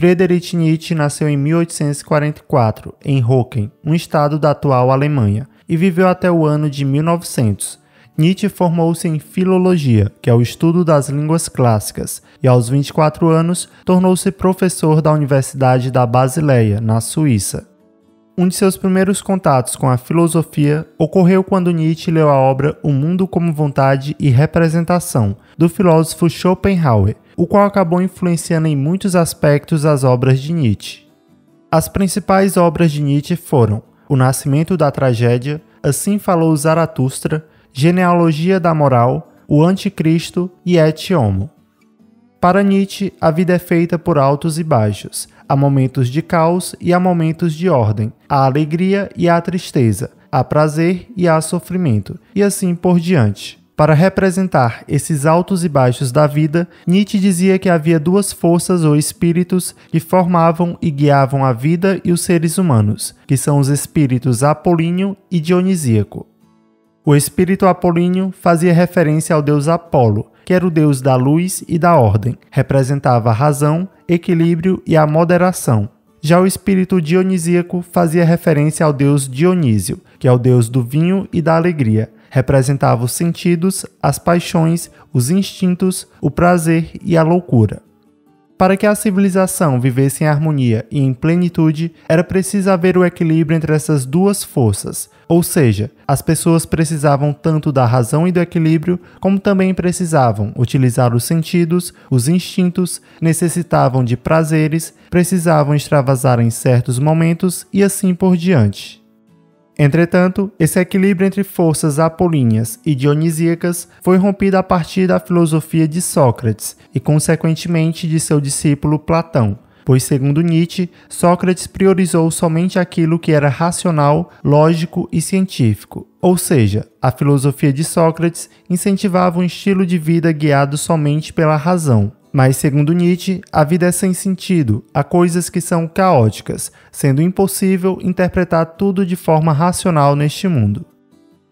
Friedrich Nietzsche nasceu em 1844, em Hocken, um estado da atual Alemanha, e viveu até o ano de 1900. Nietzsche formou-se em filologia, que é o estudo das línguas clássicas, e aos 24 anos tornou-se professor da Universidade da Basileia, na Suíça. Um de seus primeiros contatos com a filosofia ocorreu quando Nietzsche leu a obra O Mundo como Vontade e Representação, do filósofo Schopenhauer, o qual acabou influenciando em muitos aspectos as obras de Nietzsche. As principais obras de Nietzsche foram O Nascimento da Tragédia, Assim Falou Zaratustra, Genealogia da Moral, O Anticristo e Et Homo. Para Nietzsche, a vida é feita por altos e baixos. Há momentos de caos e há momentos de ordem. Há alegria e há tristeza. Há prazer e há sofrimento, e assim por diante. Para representar esses altos e baixos da vida, Nietzsche dizia que havia duas forças ou espíritos que formavam e guiavam a vida e os seres humanos, que são os espíritos apolíneo e dionisíaco. O espírito apolíneo fazia referência ao deus Apolo, que era o deus da luz e da ordem, representava a razão, equilíbrio e a moderação. Já o espírito dionisíaco fazia referência ao deus Dionísio, que é o deus do vinho e da alegria, representava os sentidos, as paixões, os instintos, o prazer e a loucura. Para que a civilização vivesse em harmonia e em plenitude, era preciso haver o equilíbrio entre essas duas forças, ou seja, as pessoas precisavam tanto da razão e do equilíbrio, como também precisavam utilizar os sentidos, os instintos, necessitavam de prazeres, precisavam extravasar em certos momentos e assim por diante. Entretanto, esse equilíbrio entre forças apolíneas e dionisíacas foi rompido a partir da filosofia de Sócrates e, consequentemente, de seu discípulo Platão, pois, segundo Nietzsche, Sócrates priorizou somente aquilo que era racional, lógico e científico. Ou seja, a filosofia de Sócrates incentivava um estilo de vida guiado somente pela razão, mas, segundo Nietzsche, a vida é sem sentido, há coisas que são caóticas, sendo impossível interpretar tudo de forma racional neste mundo.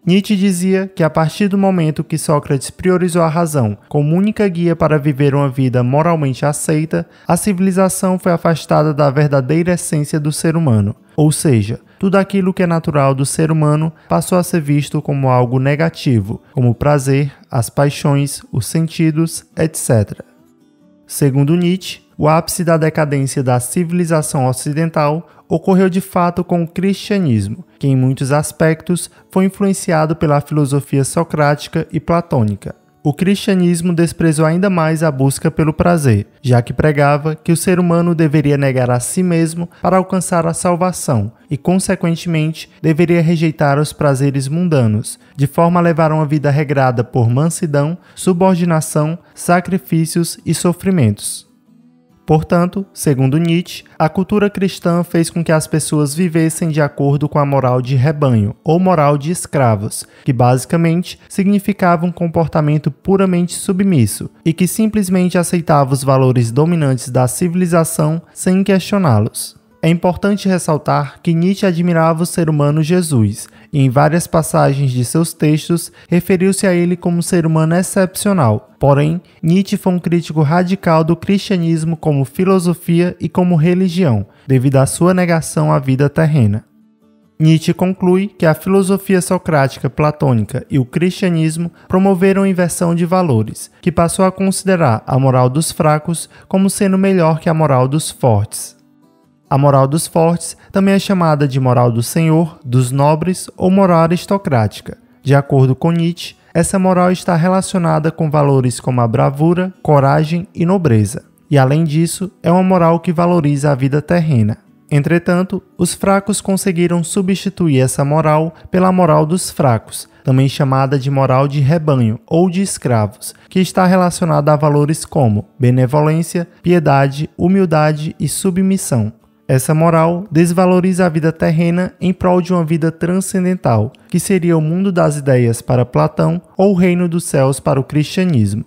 Nietzsche dizia que a partir do momento que Sócrates priorizou a razão como única guia para viver uma vida moralmente aceita, a civilização foi afastada da verdadeira essência do ser humano, ou seja, tudo aquilo que é natural do ser humano passou a ser visto como algo negativo, como o prazer, as paixões, os sentidos, etc. Segundo Nietzsche, o ápice da decadência da civilização ocidental ocorreu de fato com o cristianismo, que em muitos aspectos foi influenciado pela filosofia socrática e platônica o cristianismo desprezou ainda mais a busca pelo prazer, já que pregava que o ser humano deveria negar a si mesmo para alcançar a salvação e, consequentemente, deveria rejeitar os prazeres mundanos, de forma a levar uma vida regrada por mansidão, subordinação, sacrifícios e sofrimentos. Portanto, segundo Nietzsche, a cultura cristã fez com que as pessoas vivessem de acordo com a moral de rebanho, ou moral de escravos, que basicamente significava um comportamento puramente submisso e que simplesmente aceitava os valores dominantes da civilização sem questioná-los. É importante ressaltar que Nietzsche admirava o ser humano Jesus e, em várias passagens de seus textos, referiu-se a ele como um ser humano excepcional. Porém, Nietzsche foi um crítico radical do cristianismo como filosofia e como religião, devido à sua negação à vida terrena. Nietzsche conclui que a filosofia socrática platônica e o cristianismo promoveram a inversão de valores, que passou a considerar a moral dos fracos como sendo melhor que a moral dos fortes. A moral dos fortes também é chamada de moral do senhor, dos nobres ou moral aristocrática. De acordo com Nietzsche, essa moral está relacionada com valores como a bravura, coragem e nobreza. E além disso, é uma moral que valoriza a vida terrena. Entretanto, os fracos conseguiram substituir essa moral pela moral dos fracos, também chamada de moral de rebanho ou de escravos, que está relacionada a valores como benevolência, piedade, humildade e submissão. Essa moral desvaloriza a vida terrena em prol de uma vida transcendental, que seria o mundo das ideias para Platão ou o reino dos céus para o cristianismo.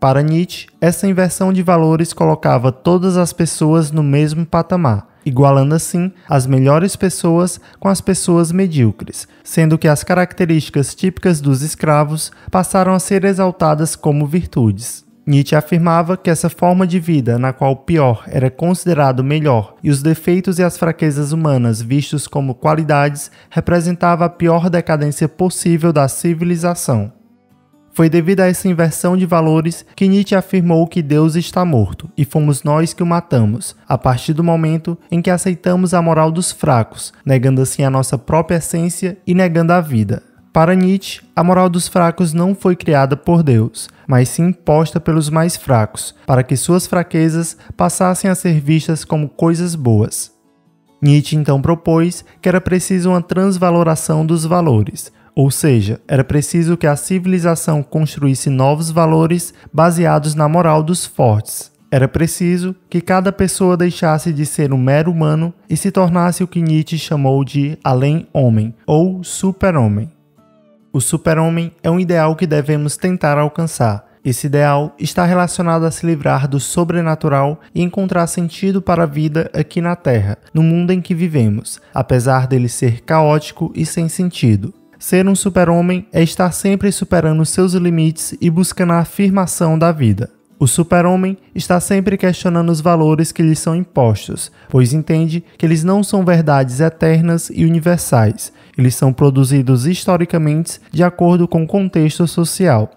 Para Nietzsche, essa inversão de valores colocava todas as pessoas no mesmo patamar, igualando assim as melhores pessoas com as pessoas medíocres, sendo que as características típicas dos escravos passaram a ser exaltadas como virtudes. Nietzsche afirmava que essa forma de vida, na qual o pior era considerado melhor e os defeitos e as fraquezas humanas vistos como qualidades, representava a pior decadência possível da civilização. Foi devido a essa inversão de valores que Nietzsche afirmou que Deus está morto e fomos nós que o matamos, a partir do momento em que aceitamos a moral dos fracos, negando assim a nossa própria essência e negando a vida. Para Nietzsche, a moral dos fracos não foi criada por Deus, mas sim imposta pelos mais fracos, para que suas fraquezas passassem a ser vistas como coisas boas. Nietzsche então propôs que era preciso uma transvaloração dos valores, ou seja, era preciso que a civilização construísse novos valores baseados na moral dos fortes. Era preciso que cada pessoa deixasse de ser um mero humano e se tornasse o que Nietzsche chamou de além-homem ou super-homem. O super-homem é um ideal que devemos tentar alcançar. Esse ideal está relacionado a se livrar do sobrenatural e encontrar sentido para a vida aqui na Terra, no mundo em que vivemos, apesar dele ser caótico e sem sentido. Ser um super-homem é estar sempre superando seus limites e buscando a afirmação da vida. O super-homem está sempre questionando os valores que lhe são impostos, pois entende que eles não são verdades eternas e universais, eles são produzidos historicamente de acordo com o contexto social.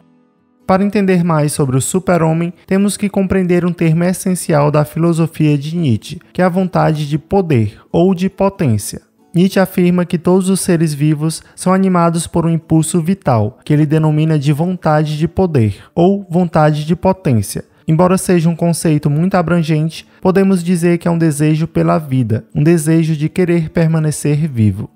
Para entender mais sobre o super-homem, temos que compreender um termo essencial da filosofia de Nietzsche, que é a vontade de poder ou de potência. Nietzsche afirma que todos os seres vivos são animados por um impulso vital, que ele denomina de vontade de poder ou vontade de potência. Embora seja um conceito muito abrangente, podemos dizer que é um desejo pela vida, um desejo de querer permanecer vivo.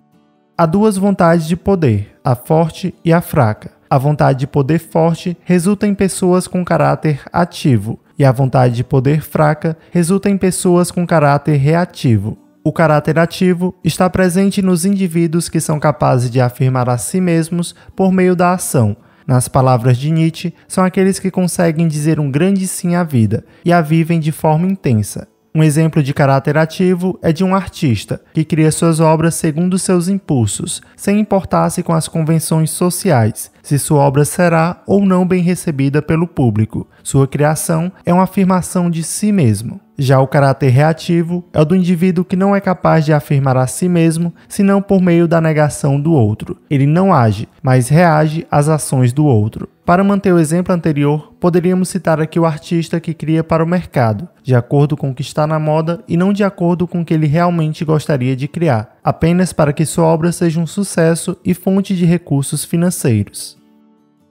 Há duas vontades de poder, a forte e a fraca. A vontade de poder forte resulta em pessoas com caráter ativo, e a vontade de poder fraca resulta em pessoas com caráter reativo. O caráter ativo está presente nos indivíduos que são capazes de afirmar a si mesmos por meio da ação. Nas palavras de Nietzsche, são aqueles que conseguem dizer um grande sim à vida e a vivem de forma intensa. Um exemplo de caráter ativo é de um artista que cria suas obras segundo seus impulsos, sem importar-se com as convenções sociais, se sua obra será ou não bem recebida pelo público. Sua criação é uma afirmação de si mesmo. Já o caráter reativo é o do indivíduo que não é capaz de afirmar a si mesmo senão por meio da negação do outro. Ele não age, mas reage às ações do outro. Para manter o exemplo anterior, poderíamos citar aqui o artista que cria para o mercado, de acordo com o que está na moda e não de acordo com o que ele realmente gostaria de criar, apenas para que sua obra seja um sucesso e fonte de recursos financeiros.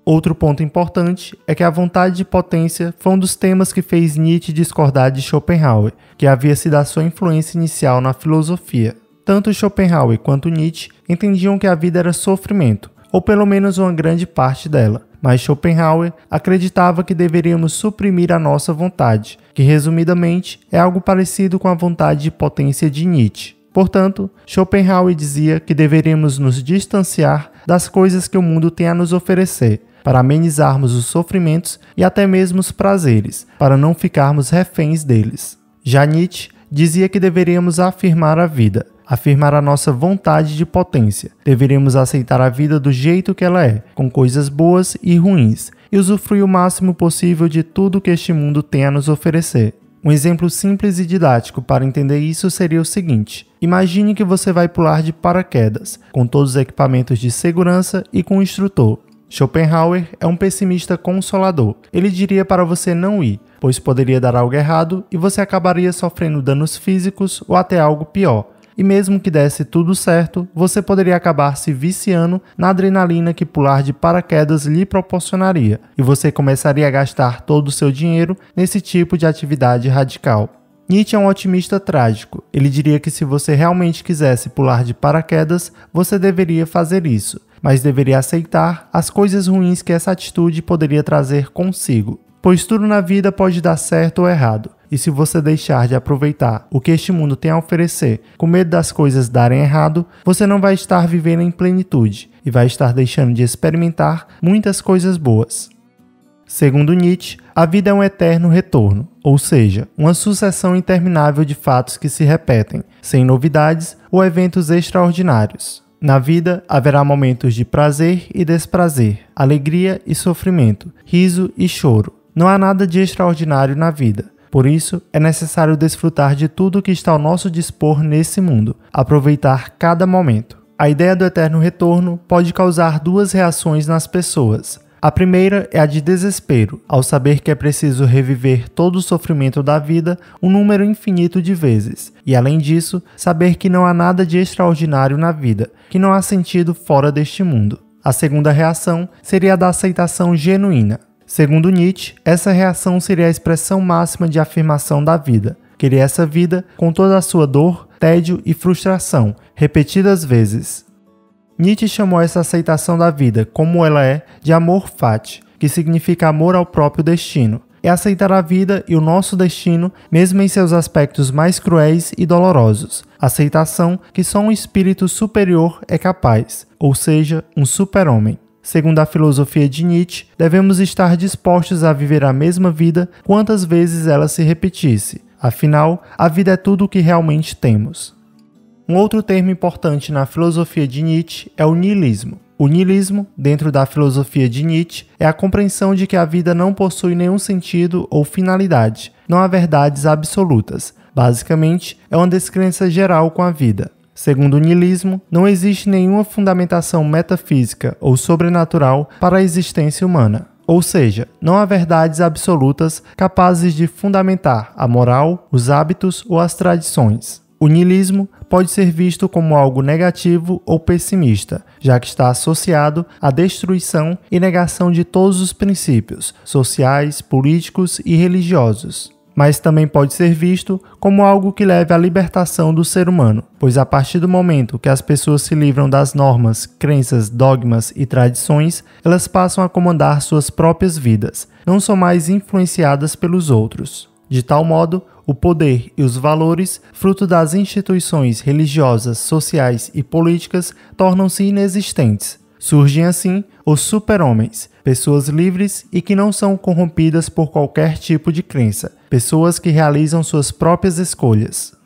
Outro ponto importante é que a vontade de potência foi um dos temas que fez Nietzsche discordar de Schopenhauer, que havia sido a sua influência inicial na filosofia. Tanto Schopenhauer quanto Nietzsche entendiam que a vida era sofrimento, ou pelo menos uma grande parte dela, mas Schopenhauer acreditava que deveríamos suprimir a nossa vontade, que resumidamente é algo parecido com a vontade de potência de Nietzsche. Portanto, Schopenhauer dizia que deveríamos nos distanciar das coisas que o mundo tem a nos oferecer para amenizarmos os sofrimentos e até mesmo os prazeres, para não ficarmos reféns deles. Já Nietzsche dizia que deveríamos afirmar a vida, afirmar a nossa vontade de potência. Deveríamos aceitar a vida do jeito que ela é, com coisas boas e ruins, e usufruir o máximo possível de tudo que este mundo tem a nos oferecer. Um exemplo simples e didático para entender isso seria o seguinte: imagine que você vai pular de paraquedas, com todos os equipamentos de segurança e com o instrutor. Schopenhauer é um pessimista consolador. Ele diria para você não ir, pois poderia dar algo errado e você acabaria sofrendo danos físicos ou até algo pior. E mesmo que desse tudo certo, você poderia acabar se viciando na adrenalina que pular de paraquedas lhe proporcionaria, e você começaria a gastar todo o seu dinheiro nesse tipo de atividade radical. Nietzsche é um otimista trágico. Ele diria que se você realmente quisesse pular de paraquedas, você deveria fazer isso, mas deveria aceitar as coisas ruins que essa atitude poderia trazer consigo. Pois tudo na vida pode dar certo ou errado, e se você deixar de aproveitar o que este mundo tem a oferecer com medo das coisas darem errado, você não vai estar vivendo em plenitude e vai estar deixando de experimentar muitas coisas boas. Segundo Nietzsche, a vida é um eterno retorno, ou seja, uma sucessão interminável de fatos que se repetem, sem novidades ou eventos extraordinários. Na vida haverá momentos de prazer e desprazer, alegria e sofrimento, riso e choro. Não há nada de extraordinário na vida. Por isso, é necessário desfrutar de tudo que está ao nosso dispor nesse mundo, aproveitar cada momento. A ideia do eterno retorno pode causar duas reações nas pessoas. A primeira é a de desespero, ao saber que é preciso reviver todo o sofrimento da vida um número infinito de vezes, e além disso, saber que não há nada de extraordinário na vida, que não há sentido fora deste mundo. A segunda reação seria a da aceitação genuína. Segundo Nietzsche, essa reação seria a expressão máxima de afirmação da vida. Querer essa vida com toda a sua dor, tédio e frustração, repetidas vezes, Nietzsche chamou essa aceitação da vida, como ela é, de amor fati, que significa amor ao próprio destino. É aceitar a vida e o nosso destino, mesmo em seus aspectos mais cruéis e dolorosos. Aceitação que só um espírito superior é capaz, ou seja, um super-homem. Segundo a filosofia de Nietzsche, devemos estar dispostos a viver a mesma vida quantas vezes ela se repetisse. Afinal, a vida é tudo o que realmente temos. Um outro termo importante na filosofia de Nietzsche é o niilismo. O niilismo, dentro da filosofia de Nietzsche, é a compreensão de que a vida não possui nenhum sentido ou finalidade, não há verdades absolutas. Basicamente, é uma descrença geral com a vida. Segundo o niilismo, não existe nenhuma fundamentação metafísica ou sobrenatural para a existência humana. Ou seja, não há verdades absolutas capazes de fundamentar a moral, os hábitos ou as tradições. O niilismo pode ser visto como algo negativo ou pessimista, já que está associado à destruição e negação de todos os princípios sociais, políticos e religiosos. Mas também pode ser visto como algo que leve à libertação do ser humano, pois a partir do momento que as pessoas se livram das normas, crenças, dogmas e tradições, elas passam a comandar suas próprias vidas, não são mais influenciadas pelos outros. De tal modo, o poder e os valores, fruto das instituições religiosas, sociais e políticas, tornam-se inexistentes. Surgem assim os super-homens, pessoas livres e que não são corrompidas por qualquer tipo de crença, pessoas que realizam suas próprias escolhas.